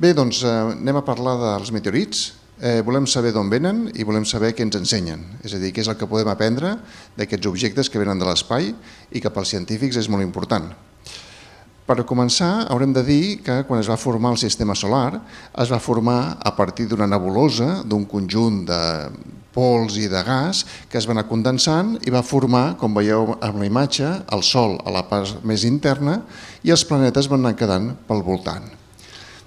Bé, doncs eh, anem a parlar dels meteorits. Eh, volem saber d'on venen i volem saber què ens ensenyen. És a dir, què és el que podem aprendre d'aquests objectes que venen de l'espai i que pels científics és molt important. Per començar, haurem de dir que quan es va formar el sistema solar, es va formar a partir d'una nebulosa, d'un conjunt de pols i de gas que es van anar condensant i va formar, com veieu amb la imatge, el Sol a la part més interna i els planetes van anar quedant pel voltant.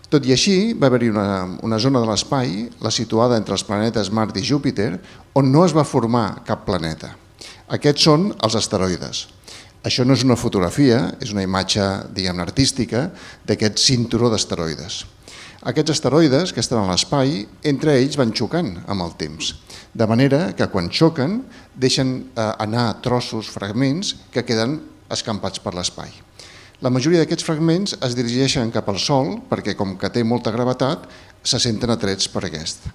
Tot i així, va haver-hi una, una zona de l'espai, la situada entre els planetes Mart i Júpiter, on no es va formar cap planeta. Aquests són els asteroides. Això no és una fotografia, és una imatge, diguem artística d'aquest cinturó d'asteroides. Aquests asteroides que estan a l'espai, entre ells van xocant amb el temps, de manera que quan xoquen deixen eh, anar trossos, fragments, que queden escampats per l'espai. La majoria d'aquests fragments es dirigeixen cap al Sol perquè, com que té molta gravetat, se senten atrets per aquest.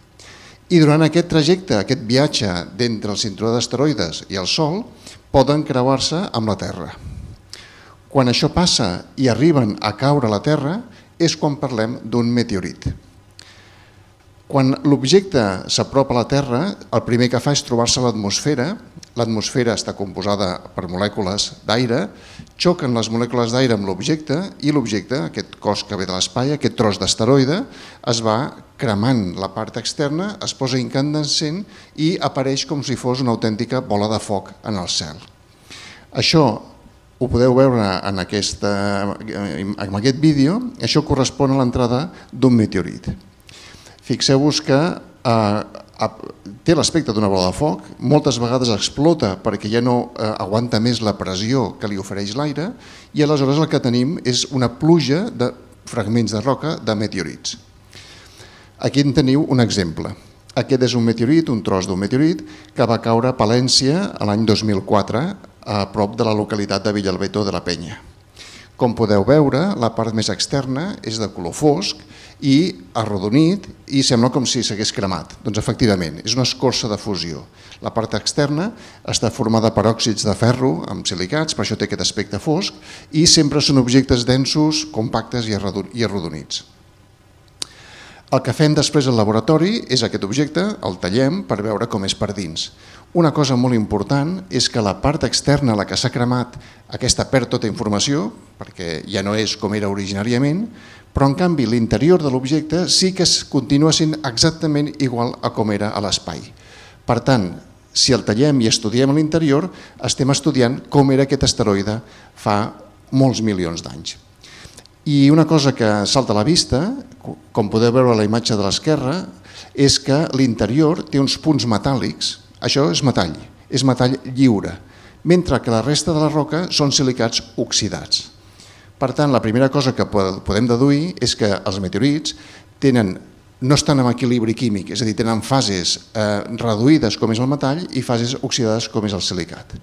I durant aquest trajecte, aquest viatge d'entre el cinturó d'asteroides i el Sol, poden creuar-se amb la Terra. Quan això passa i arriben a caure a la Terra, és quan parlem d'un meteorit. Quan l'objecte s'apropa a la Terra, el primer que fa és trobar-se a l'atmosfera. L'atmosfera està composada per molècules d'aire, xoquen les molècules d'aire amb l'objecte i l'objecte, aquest cos que ve de l'espai, aquest tros d'asteroide, es va cremant la part externa, es posa incandescent i apareix com si fos una autèntica bola de foc en el cel. Això ho podeu veure en, aquesta, eh, en aquest vídeo, això correspon a l'entrada d'un meteorit. Fixeu-vos que eh, té l'aspecte d'una bola de foc, moltes vegades explota perquè ja no eh, aguanta més la pressió que li ofereix l'aire i aleshores el que tenim és una pluja de fragments de roca de meteorits. Aquí en teniu un exemple. Aquest és un meteorit, un tros d'un meteorit, que va caure a Palència l'any 2004 a prop de la localitat de Villalbeto de la Penya. Com podeu veure, la part més externa és de color fosc i arrodonit i sembla com si s'hagués cremat. Doncs efectivament, és una escorça de fusió. La part externa està formada per òxids de ferro amb silicats, per això té aquest aspecte fosc, i sempre són objectes densos, compactes i arrodonits. El que fem després al laboratori és aquest objecte, el tallem per veure com és per dins. Una cosa molt important és que la part externa a la que s'ha cremat aquesta perd tota informació, perquè ja no és com era originàriament, però en canvi l'interior de l'objecte sí que es continua sent exactament igual a com era a l'espai. Per tant, si el tallem i estudiem a l'interior, estem estudiant com era aquest asteroide fa molts milions d'anys. I una cosa que salta a la vista, com podeu veure a la imatge de l'esquerra, és que l'interior té uns punts metàl·lics això és metall, és metall lliure, mentre que la resta de la roca són silicats oxidats. Per tant, la primera cosa que podem deduir és que els meteorits tenen no estan en equilibri químic, és a dir, tenen fases eh, reduïdes com és el metall i fases oxidades com és el silicat.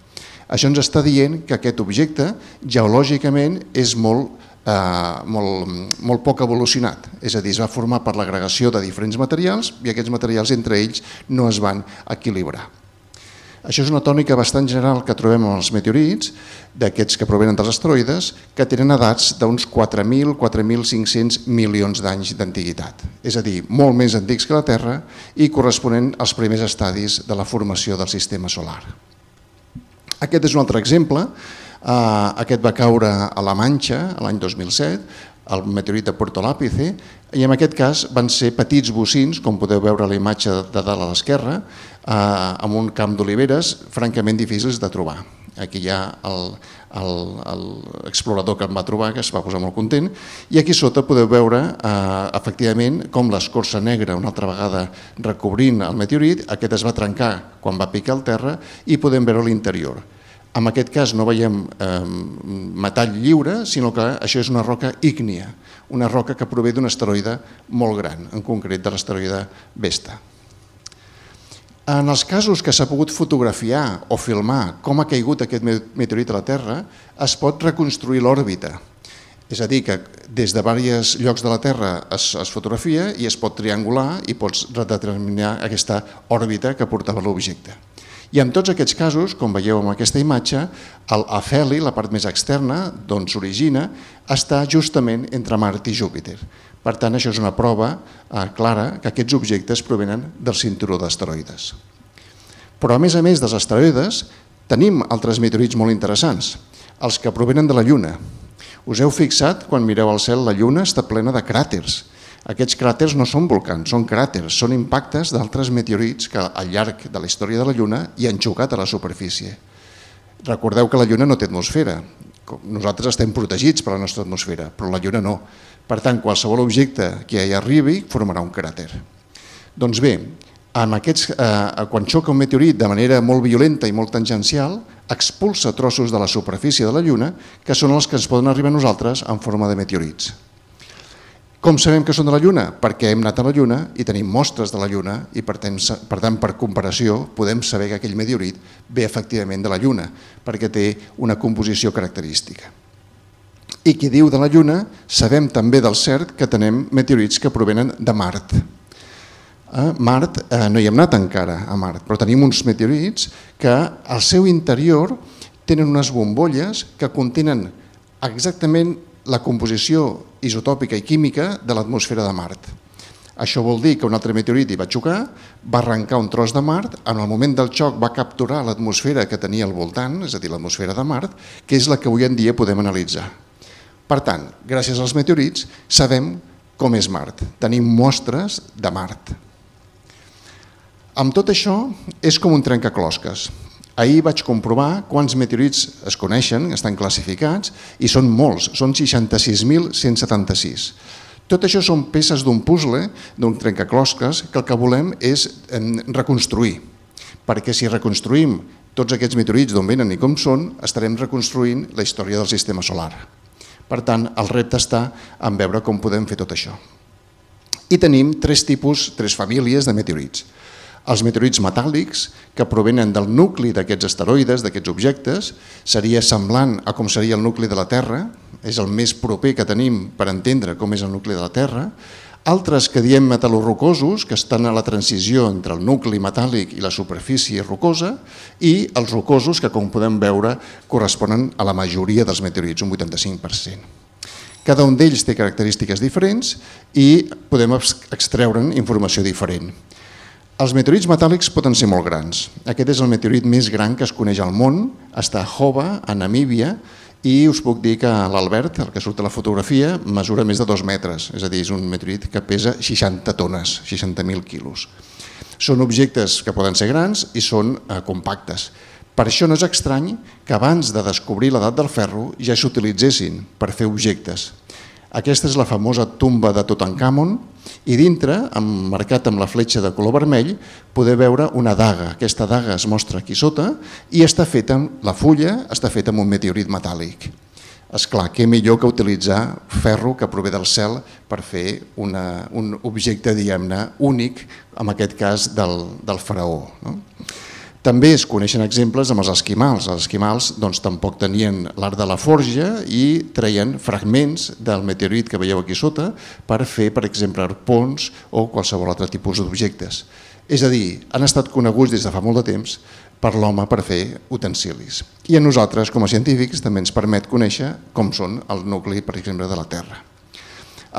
Això ens està dient que aquest objecte geològicament és molt Eh, molt, molt poc evolucionat, és a dir, es va formar per l'agregació de diferents materials i aquests materials entre ells no es van equilibrar. Això és una tònica bastant general que trobem en els meteorits, d'aquests que provenen dels asteroides, que tenen edats d'uns 4.000, 4.500 milions d'anys d'antiguitat. És a dir, molt més antics que la Terra i corresponent als primers estadis de la formació del sistema solar. Aquest és un altre exemple Ah, aquest va caure a la Manxa l'any 2007, el meteorit de Puerto Lápice, i en aquest cas van ser petits bocins, com podeu veure a la imatge de dalt a l'esquerra, eh, amb un camp d'oliveres francament difícils de trobar. Aquí hi ha l'explorador que em va trobar, que es va posar molt content, i aquí sota podeu veure, eh, efectivament, com l'escorça negra, una altra vegada recobrint el meteorit, aquest es va trencar quan va picar al terra i podem veure l'interior en aquest cas no veiem eh, metall lliure, sinó que això és una roca ígnia, una roca que prové d'un asteroide molt gran, en concret de l'asteroide Vesta. En els casos que s'ha pogut fotografiar o filmar com ha caigut aquest meteorit a la Terra, es pot reconstruir l'òrbita. És a dir, que des de diversos llocs de la Terra es, es fotografia i es pot triangular i pots determinar aquesta òrbita que portava l'objecte. I en tots aquests casos, com veieu en aquesta imatge, el afeli, la part més externa, d'on s'origina, està justament entre Mart i Júpiter. Per tant, això és una prova eh, clara que aquests objectes provenen del cinturó d'asteroides. Però a més a més dels asteroides, tenim altres meteorits molt interessants, els que provenen de la Lluna. Us heu fixat, quan mireu al cel, la Lluna està plena de cràters, aquests cràters no són volcans, són cràters, són impactes d'altres meteorits que al llarg de la història de la Lluna hi han xocat a la superfície. Recordeu que la Lluna no té atmosfera. Nosaltres estem protegits per la nostra atmosfera, però la Lluna no. Per tant, qualsevol objecte que hi arribi formarà un cràter. Doncs bé, amb aquests, eh, eh, quan xoca un meteorit de manera molt violenta i molt tangencial, expulsa trossos de la superfície de la Lluna que són els que ens poden arribar a nosaltres en forma de meteorits. Com sabem que són de la Lluna? Perquè hem anat a la Lluna i tenim mostres de la Lluna i per tant, per, comparació podem saber que aquell meteorit ve efectivament de la Lluna perquè té una composició característica. I qui diu de la Lluna, sabem també del cert que tenem meteorits que provenen de Mart. A eh, Mart, eh, no hi hem anat encara a Mart, però tenim uns meteorits que al seu interior tenen unes bombolles que contenen exactament la composició isotòpica i química de l'atmosfera de Mart. Això vol dir que un altre meteorit hi va xocar, va arrencar un tros de Mart, en el moment del xoc va capturar l'atmosfera que tenia al voltant, és a dir, l'atmosfera de Mart, que és la que avui en dia podem analitzar. Per tant, gràcies als meteorits sabem com és Mart. Tenim mostres de Mart. Amb tot això, és com un trencaclosques. Ahir vaig comprovar quants meteorits es coneixen, estan classificats, i són molts, són 66.176. Tot això són peces d'un puzzle, d'un trencaclosques, que el que volem és reconstruir. Perquè si reconstruïm tots aquests meteorits d'on venen i com són, estarem reconstruint la història del sistema solar. Per tant, el repte està en veure com podem fer tot això. I tenim tres tipus, tres famílies de meteorits. Els meteorits metàl·lics que provenen del nucli d'aquests asteroides, d'aquests objectes, seria semblant a com seria el nucli de la Terra, és el més proper que tenim per entendre com és el nucli de la Terra, altres que diem metal·lorocosos, que estan a la transició entre el nucli metàl·lic i la superfície rocosa, i els rocosos que, com podem veure, corresponen a la majoria dels meteorits, un 85%. Cada un d'ells té característiques diferents i podem extreure'n informació diferent. Els meteorits metàl·lics poden ser molt grans. Aquest és el meteorit més gran que es coneix al món, està a Hova, a Namíbia, i us puc dir que l'Albert, el que surt a la fotografia, mesura més de dos metres, és a dir, és un meteorit que pesa 60 tones, 60.000 quilos. Són objectes que poden ser grans i són eh, compactes. Per això no és estrany que abans de descobrir l'edat del ferro ja s'utilitzessin per fer objectes aquesta és la famosa tumba de Tutankamon i dintre, marcat amb la fletxa de color vermell, poder veure una daga. Aquesta daga es mostra aquí sota i està feta amb la fulla, està feta amb un meteorit metàl·lic. És clar, què millor que utilitzar ferro que prové del cel per fer una, un objecte, diguem-ne, únic, en aquest cas del, del faraó. No? També es coneixen exemples amb els esquimals. Els esquimals doncs, tampoc tenien l'art de la forja i traien fragments del meteorit que veieu aquí sota per fer, per exemple, arpons o qualsevol altre tipus d'objectes. És a dir, han estat coneguts des de fa molt de temps per l'home per fer utensilis. I a nosaltres, com a científics, també ens permet conèixer com són el nucli, per exemple, de la Terra.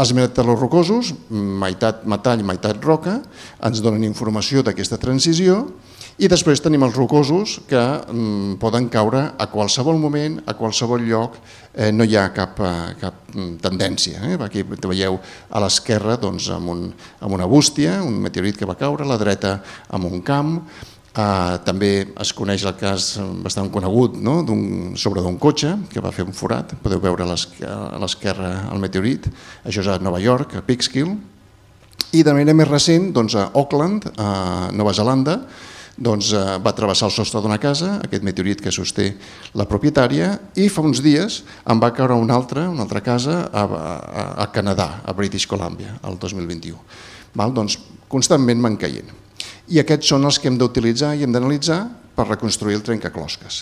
Els metal·lorocosos, meitat metall, meitat roca, ens donen informació d'aquesta transició i després tenim els rocosos que mm, poden caure a qualsevol moment, a qualsevol lloc, eh, no hi ha cap, eh, cap mm, tendència. Eh? Aquí veieu a l'esquerra doncs, amb, un, amb una bústia, un meteorit que va caure, a la dreta amb un camp, Uh, també es coneix el cas bastant conegut no? sobre d'un cotxe que va fer un forat, podeu veure a l'esquerra el meteorit, això és a Nova York, a Peekskill, i de manera més recent doncs, a Auckland, a Nova Zelanda, doncs, eh, va travessar el sostre d'una casa, aquest meteorit que sosté la propietària, i fa uns dies en va caure una altra, una altra casa a, a, a Canadà, a British Columbia, el 2021. Val? Doncs constantment van caient. I aquests són els que hem d'utilitzar i hem d'analitzar per reconstruir el trencaclosques.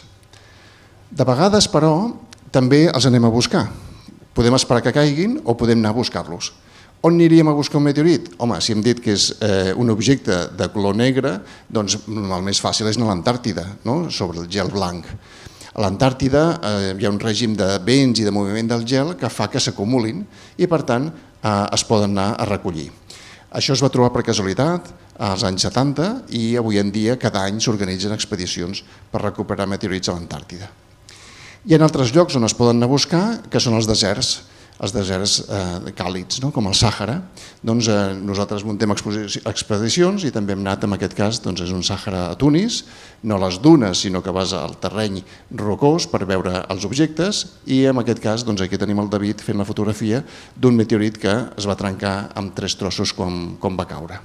De vegades, però, també els anem a buscar. Podem esperar que caiguin o podem anar a buscar-los. On aniríem a buscar un meteorit? Home, si hem dit que és eh, un objecte de color negre, doncs mm, el més fàcil és anar a l'Antàrtida, no? sobre el gel blanc. A l'Antàrtida eh, hi ha un règim de vents i de moviment del gel que fa que s'acumulin i, per tant, eh, es poden anar a recollir. Això es va trobar per casualitat als anys 70 i avui en dia cada any s'organitzen expedicions per recuperar meteorits a l'Antàrtida. Hi ha altres llocs on es poden anar a buscar, que són els deserts, els deserts eh, càlids, no? com el Sàhara. Doncs, eh, nosaltres muntem expedicions i també hem anat, en aquest cas, doncs, és un Sàhara a Tunis, no a les dunes, sinó que vas al terreny rocós per veure els objectes i en aquest cas doncs, aquí tenim el David fent la fotografia d'un meteorit que es va trencar amb tres trossos com, com va caure.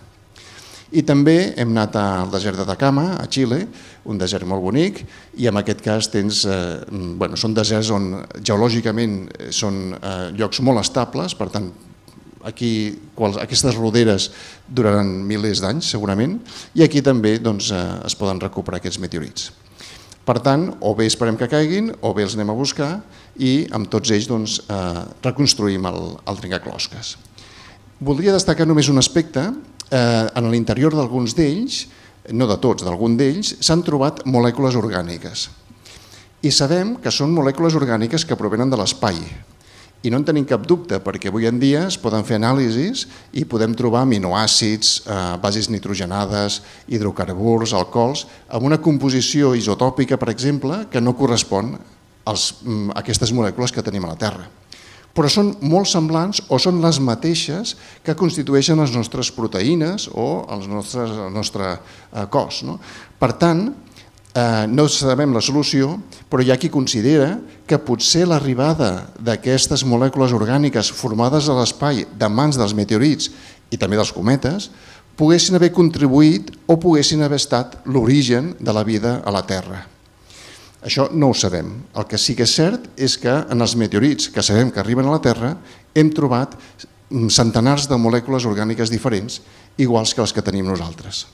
I també hem anat al desert d'Atacama, a Xile, un desert molt bonic, i en aquest cas tens, eh, mm, bueno, són deserts on geològicament eh, són eh, llocs molt estables, per tant, aquí quals, aquestes roderes duraran milers d'anys segurament, i aquí també doncs, eh, es poden recuperar aquests meteorits. Per tant, o bé esperem que caiguin, o bé els anem a buscar i amb tots ells doncs, eh, reconstruïm el, el trencaclosques. Voldria destacar només un aspecte eh, en l'interior d'alguns d'ells, no de tots, d'algun d'ells, s'han trobat molècules orgàniques. I sabem que són molècules orgàniques que provenen de l'espai. I no en tenim cap dubte, perquè avui en dia es poden fer anàlisis i podem trobar aminoàcids, eh, bases nitrogenades, hidrocarburs, alcohols, amb una composició isotòpica, per exemple, que no correspon als, a mm, aquestes molècules que tenim a la Terra però són molt semblants o són les mateixes que constitueixen les nostres proteïnes o els nostres, el nostre eh, cos. No? Per tant, eh, no sabem la solució, però hi ha qui considera que potser l'arribada d'aquestes molècules orgàniques formades a l'espai de mans dels meteorits i també dels cometes poguessin haver contribuït o poguessin haver estat l'origen de la vida a la Terra. Això no ho sabem. El que sí que és cert és que en els meteorits que sabem que arriben a la Terra hem trobat centenars de molècules orgàniques diferents, iguals que les que tenim nosaltres.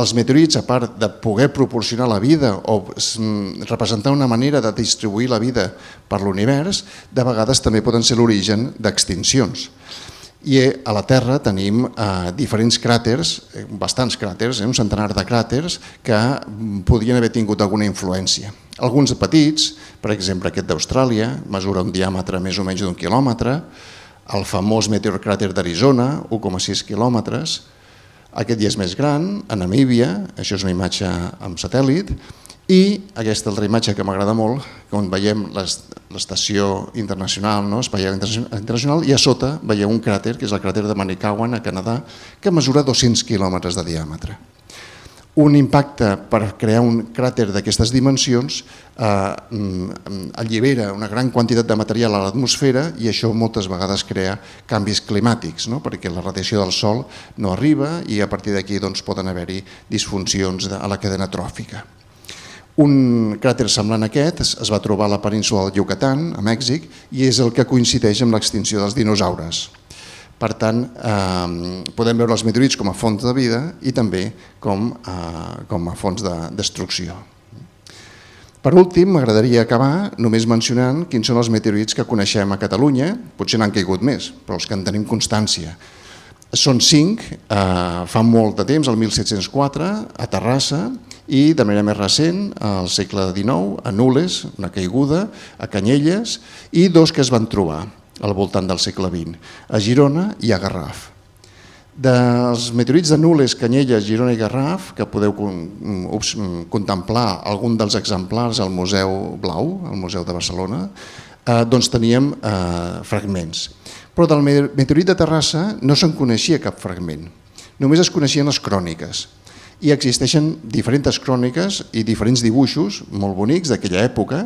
Els meteorits, a part de poder proporcionar la vida o mm, representar una manera de distribuir la vida per l'univers, de vegades també poden ser l'origen d'extincions i eh, a la Terra tenim eh, diferents cràters, eh, bastants cràters, eh, un centenar de cràters, que mm, podrien haver tingut alguna influència. Alguns petits, per exemple aquest d'Austràlia, mesura un diàmetre més o menys d'un quilòmetre, el famós meteorcràter d'Arizona, 1,6 quilòmetres, aquest ja és més gran, a Namíbia, això és una imatge amb satèl·lit, i aquesta altra imatge que m'agrada molt, on veiem l'estació internacional, no? espacial internacional, i a sota veieu un cràter, que és el cràter de Manikawan, a Canadà, que mesura 200 quilòmetres de diàmetre. Un impacte per crear un cràter d'aquestes dimensions eh, mm, allibera una gran quantitat de material a l'atmosfera i això moltes vegades crea canvis climàtics, no? perquè la radiació del Sol no arriba i a partir d'aquí doncs, poden haver-hi disfuncions a la cadena tròfica. Un cràter semblant a aquest es, va trobar a la península del Yucatán, a Mèxic, i és el que coincideix amb l'extinció dels dinosaures. Per tant, eh, podem veure els meteorits com a fonts de vida i també com, eh, com a fonts de destrucció. Per últim, m'agradaria acabar només mencionant quins són els meteorits que coneixem a Catalunya, potser n'han caigut més, però els que en tenim constància. Són cinc, eh, fa molt de temps, el 1704, a Terrassa, i de manera més recent, al segle XIX, a Nules, una caiguda, a Canyelles, i dos que es van trobar al voltant del segle XX, a Girona i a Garraf. Dels meteorits de Nules, Canyelles, Girona i Garraf, que podeu contemplar algun dels exemplars al Museu Blau, al Museu de Barcelona, eh, doncs teníem eh, fragments. Però del meteorit de Terrassa no se'n coneixia cap fragment, només es coneixien les cròniques i existeixen diferents cròniques i diferents dibuixos molt bonics d'aquella època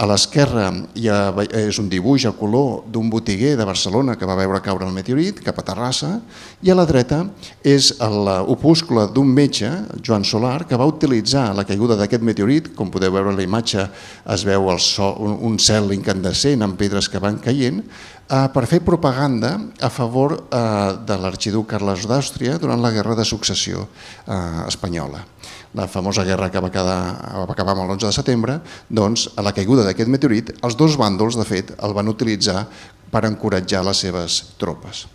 a l'esquerra és un dibuix a color d'un botiguer de Barcelona que va veure caure el meteorit cap a Terrassa i a la dreta és l'opúscula d'un metge, Joan Solar, que va utilitzar la caiguda d'aquest meteorit, com podeu veure en la imatge es veu el un cel incandescent amb pedres que van caient, eh, per fer propaganda a favor eh, de l'arxiduc Carles d'Àustria durant la Guerra de Successió eh, espanyola la famosa guerra que va, quedar, va acabar amb el 11 de setembre, doncs, a la caiguda d'aquest meteorit, els dos bàndols, de fet, el van utilitzar per encoratjar les seves tropes.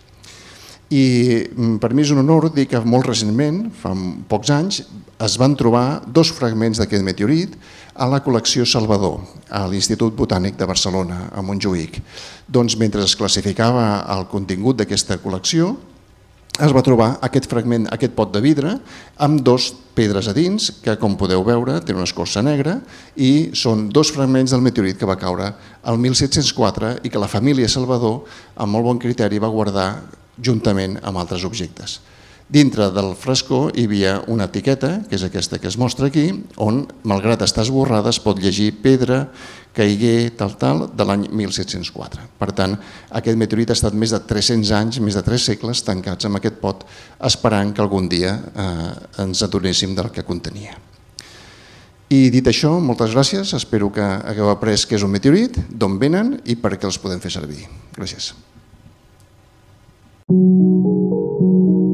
I mm, per mi és un honor dir que molt recentment, fa pocs anys, es van trobar dos fragments d'aquest meteorit a la col·lecció Salvador, a l'Institut Botànic de Barcelona, a Montjuïc. Doncs mentre es classificava el contingut d'aquesta col·lecció, es va trobar aquest fragment, aquest pot de vidre, amb dos pedres a dins, que com podeu veure té una escorça negra i són dos fragments del meteorit que va caure al 1704 i que la família Salvador, amb molt bon criteri, va guardar juntament amb altres objectes. Dintre del frescó hi havia una etiqueta, que és aquesta que es mostra aquí, on, malgrat estar esborrada, es pot llegir pedra, caigué, tal, tal, de l'any 1704. Per tant, aquest meteorit ha estat més de 300 anys, més de 3 segles, tancats amb aquest pot, esperant que algun dia eh, ens adonéssim del que contenia. I dit això, moltes gràcies, espero que hagueu après què és un meteorit, d'on venen i per què els podem fer servir. Gràcies. Thank you.